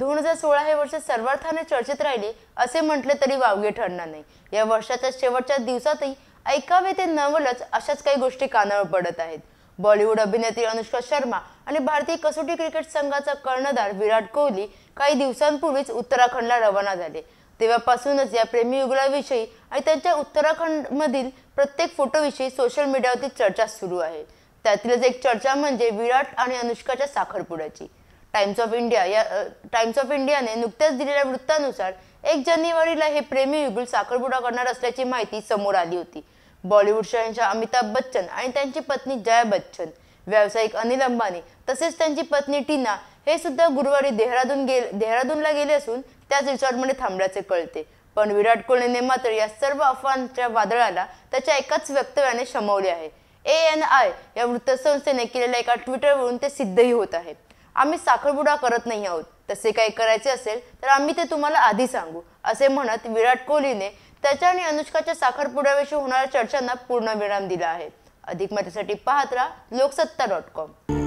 दोन हजार सोळा हे वर्ष सर्वार्थाने चर्चेत राहिले असे म्हटले तरी वावगे ठरणार नाही या वर्षाच्या शेवटच्या दिवसातही ऐकावे ते नवलच अशाच काही गोष्टी कानावर पडत आहेत बॉलिवूड अभिनेत्री अनुष्का शर्मा आणि भारतीय कसोटी क्रिकेट संघाचा कर्णधार विराट कोहली काही दिवसांपूर्वीच उत्तराखंडला रवाना झाले तेव्हापासूनच या प्रेमी युगलाविषयी आणि त्यांच्या उत्तराखंडमधील प्रत्येक फोटोविषयी सोशल मीडियावरती चर्चा सुरू आहे त्यातीलच एक चर्चा म्हणजे विराट आणि अनुष्काच्या साखरपुड्याची टाइम्स ऑफ इंडिया या टाइम्स ऑफ इंडियाने नुकत्याच दिलेल्या वृत्तानुसार एक जानेवारीला हे प्रेमी युगल साखरपुडा करणार असल्याची माहिती समोर आली होती बॉलिवूड शहनशाह अमिताभ बच्चन आणि त्यांची पत्नी जया बच्चन व्यावसायिक अनिल अंबानी तसेच त्यांची पत्नी टीना हे सुद्धा गुरुवारी देहरादून गेले देहरादूनला गेले असून त्याच रिसॉर्टमध्ये थांबल्याचे कळते पण विराट कोहलीने मात्र या सर्व अफवांच्या वादळाला त्याच्या एकाच वक्तव्याने शमवले आहे ए एन आय या वृत्तसंस्थेने केलेल्या एका ट्विटरवरून ते सिद्धही होत आहे आम्ही साखरपुडा करत नाही आहोत तसे काही करायचे असेल तर आम्ही ते तुम्हाला आधी सांगू असे म्हणत विराट कोहलीने त्याच्या आणि अनुष्काच्या साखरपुड्याविषयी होणाऱ्या चर्चांना पूर्ण विराम दिला आहे अधिक माहितीसाठी पाहत राहा लोकसत्ता डॉट कॉम